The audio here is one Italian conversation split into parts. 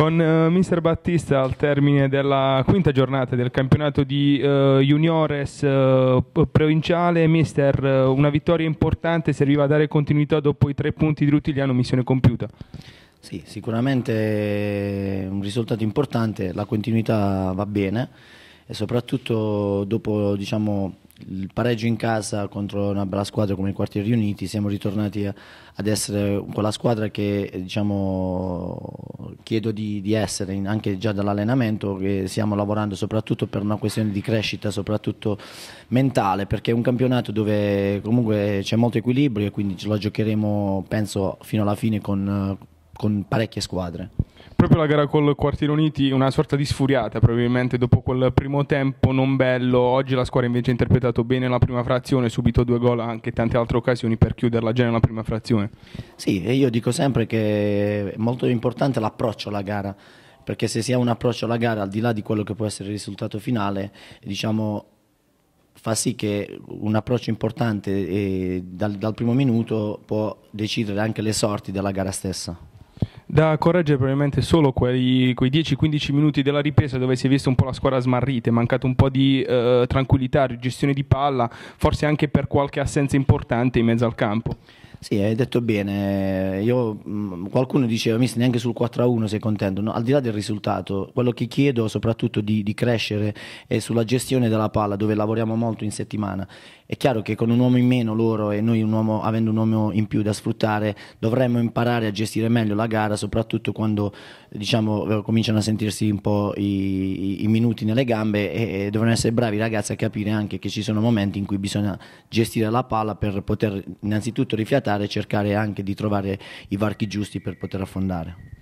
Con uh, Mister Battista al termine della quinta giornata del campionato di uh, juniores uh, provinciale, Mister, una vittoria importante serviva a dare continuità dopo i tre punti di Rutigliano, missione compiuta. Sì, sicuramente un risultato importante, la continuità va bene e soprattutto dopo diciamo, il pareggio in casa contro una bella squadra come i Quartieri Uniti, siamo ritornati ad essere quella squadra che diciamo, chiedo di, di essere anche già dall'allenamento, che stiamo lavorando soprattutto per una questione di crescita, soprattutto mentale, perché è un campionato dove comunque c'è molto equilibrio e quindi ce la giocheremo, penso, fino alla fine con, con parecchie squadre proprio la gara col Quartiere Uniti, una sorta di sfuriata probabilmente dopo quel primo tempo non bello. Oggi la squadra invece ha interpretato bene la prima frazione, subito due gol e anche tante altre occasioni per chiuderla già nella prima frazione. Sì, e io dico sempre che è molto importante l'approccio alla gara perché se si ha un approccio alla gara al di là di quello che può essere il risultato finale diciamo, fa sì che un approccio importante dal, dal primo minuto può decidere anche le sorti della gara stessa da correggere probabilmente solo quei, quei 10-15 minuti della ripresa dove si è vista un po' la squadra smarrita, è mancato un po' di eh, tranquillità, gestione di palla, forse anche per qualche assenza importante in mezzo al campo. Sì, hai detto bene. Io, mm, qualcuno diceva, mister, neanche sul 4-1 sei contento. No, al di là del risultato, quello che chiedo soprattutto di, di crescere è sulla gestione della palla, dove lavoriamo molto in settimana. È chiaro che con un uomo in meno loro e noi un uomo, avendo un uomo in più da sfruttare, dovremmo imparare a gestire meglio la gara, soprattutto quando diciamo, eh, cominciano a sentirsi un po' i, i minuti nelle gambe e, e devono essere bravi i ragazzi a capire anche che ci sono momenti in cui bisogna gestire la palla per poter innanzitutto rifiatare aspettare cercare anche di trovare i varchi giusti per poter affondare.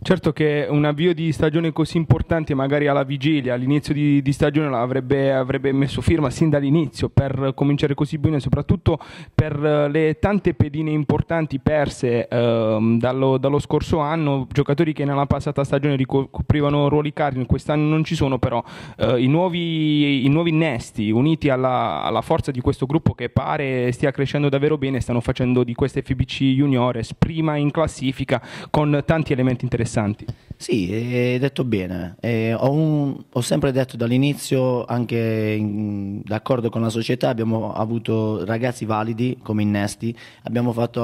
Certo che un avvio di stagione così importante, magari alla vigilia, all'inizio di, di stagione, avrebbe, avrebbe, messo firma sin dall'inizio per cominciare così bene, soprattutto per eh, le tante pedine importanti perse eh, dallo, dallo, scorso anno, giocatori che nella passata stagione ricoprivano ruoli cardini, quest'anno non ci sono però eh, i, nuovi, i, nuovi, innesti uniti alla, alla, forza di questo gruppo che pare stia crescendo davvero bene, stanno facendo di queste FBC Juniores prima in classifica con tanti elementi interessanti interessanti. Sì, hai detto bene. Eh, ho, un, ho, sempre detto dall'inizio, anche in, d'accordo con la società, abbiamo avuto ragazzi validi come Innesti, abbiamo fatto,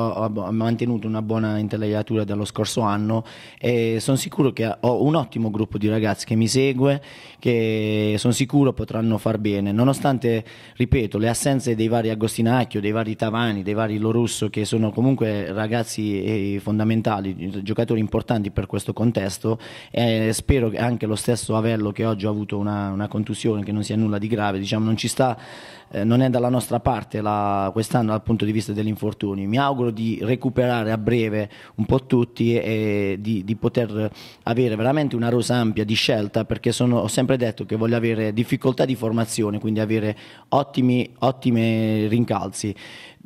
mantenuto una buona intelaiatura dallo scorso anno e sono sicuro che ho un ottimo gruppo di ragazzi che mi segue, che sono sicuro potranno far bene. Nonostante, ripeto, le assenze dei vari Agostinacchio, dei vari Tavani, dei vari Lorusso, che sono comunque ragazzi eh, fondamentali, giocatori importanti per questo contesto, presto e eh, spero che anche lo stesso Avello che oggi ha avuto una, una contusione che non sia nulla di grave, diciamo, non, sta, eh, non è dalla nostra parte la, quest'anno dal punto di vista degli infortuni. Mi auguro di recuperare a breve un po' tutti e di, di poter avere veramente una rosa ampia di scelta perché sono, ho sempre detto che voglio avere difficoltà di formazione, quindi avere ottimi, ottime rincalzi.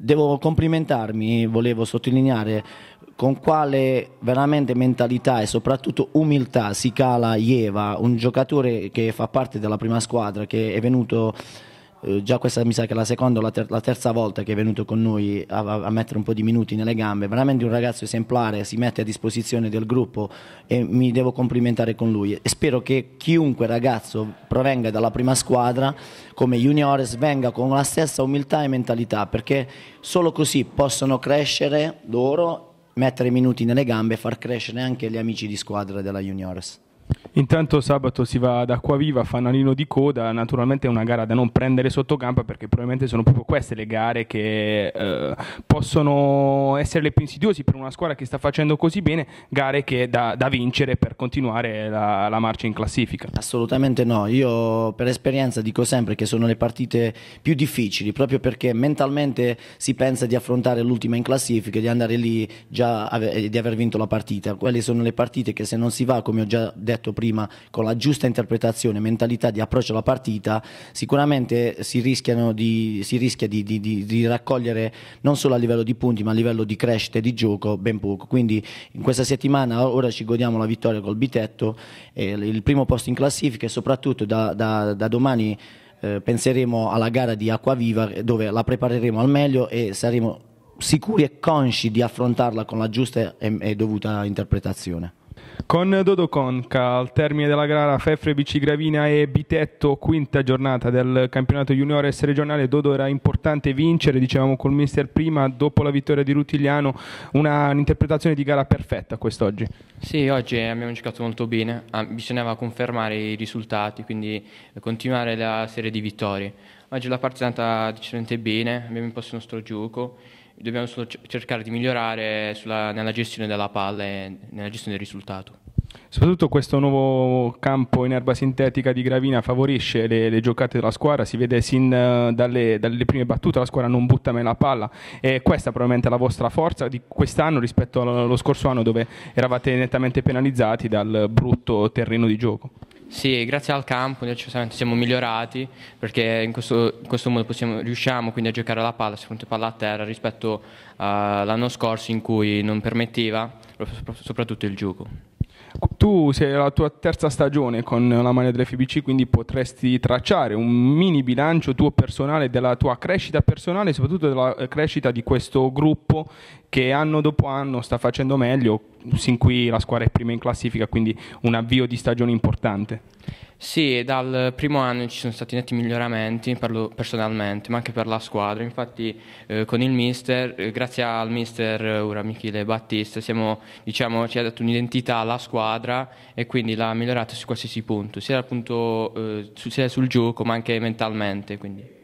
Devo complimentarmi, volevo sottolineare con quale veramente mentalità e soprattutto umiltà si cala Ieva, un giocatore che fa parte della prima squadra, che è venuto eh, già questa mi sa che è la seconda o la, ter- la, terza volta che è venuto con noi a-, a, mettere un po' di minuti nelle gambe, veramente un ragazzo esemplare, si mette a disposizione del gruppo e mi devo complimentare con lui e spero che chiunque ragazzo provenga dalla prima squadra come juniores venga con la stessa umiltà e mentalità perché solo così possono crescere loro mettere i minuti nelle gambe e far crescere anche gli amici di squadra della Juniors. Intanto sabato si va ad Acquaviva, fanalino di coda, naturalmente è una gara da non prendere sotto gamba perché probabilmente sono proprio queste le gare che eh, possono essere le più insidiose per una squadra che sta facendo così bene, gare che da, da vincere per continuare la, la, marcia in classifica. Assolutamente no, io per esperienza dico sempre che sono le partite più difficili proprio perché mentalmente si pensa di affrontare l'ultima in classifica, di andare lì già e di aver vinto la partita, quelle sono le partite che se non si va come ho già detto detto prima, con la giusta interpretazione, mentalità di approccio alla partita, sicuramente si, di, si rischia di, di, di, raccogliere non solo a livello di punti, ma a livello di crescita e di gioco ben poco. Quindi in questa settimana ora ci godiamo la vittoria col Bitetto, eh, il primo posto in classifica e soprattutto da, da, da domani... Eh, penseremo alla gara di Acquaviva dove la prepareremo al meglio e saremo sicuri e consci di affrontarla con la giusta e, e dovuta interpretazione. Con Dodo Conca, al termine della gara Fefre Bici Gravina e Bitetto, quinta giornata del campionato juniores regionale, Dodo era importante vincere, dicevamo col mister prima, dopo la vittoria di Rutigliano, un'interpretazione di gara perfetta quest'oggi. Sì, oggi abbiamo giocato molto bene, ah, bisognava confermare i risultati, quindi continuare la serie di vittorie. Oggi la partita è andata decisamente bene, abbiamo imposto il nostro gioco dobbiamo solo cercare di migliorare sulla, nella gestione della palla e nella gestione del risultato. Soprattutto questo nuovo campo in erba sintetica di Gravina favorisce le, le giocate della squadra, si vede sin eh, dalle, dalle, prime battute la squadra non butta mai la palla e questa è probabilmente la vostra forza di quest'anno rispetto allo scorso anno dove eravate nettamente penalizzati dal brutto terreno di gioco. Sì, grazie al campo siamo migliorati perché in questo, in questo modo possiamo, riusciamo quindi a giocare la palla, secondo palla a terra rispetto eh, all'anno scorso in cui non permetteva soprattutto il gioco. Tu sei alla tua terza stagione con la maglia FBC, quindi potresti tracciare un mini bilancio tuo personale della tua crescita personale e soprattutto della eh, crescita di questo gruppo che anno dopo anno sta facendo meglio sin qui la squadra è prima in classifica, quindi un avvio di stagione importante. Sì, dal primo anno ci sono stati netti miglioramenti, parlo personalmente, ma anche per la squadra. Infatti eh, con il mister, eh, grazie al mister eh, Ura Michele Battista, siamo, diciamo, ci ha dato un'identità alla squadra e quindi l'ha migliorata su qualsiasi punto, sia, punto, eh, sia sul gioco ma anche mentalmente. Quindi.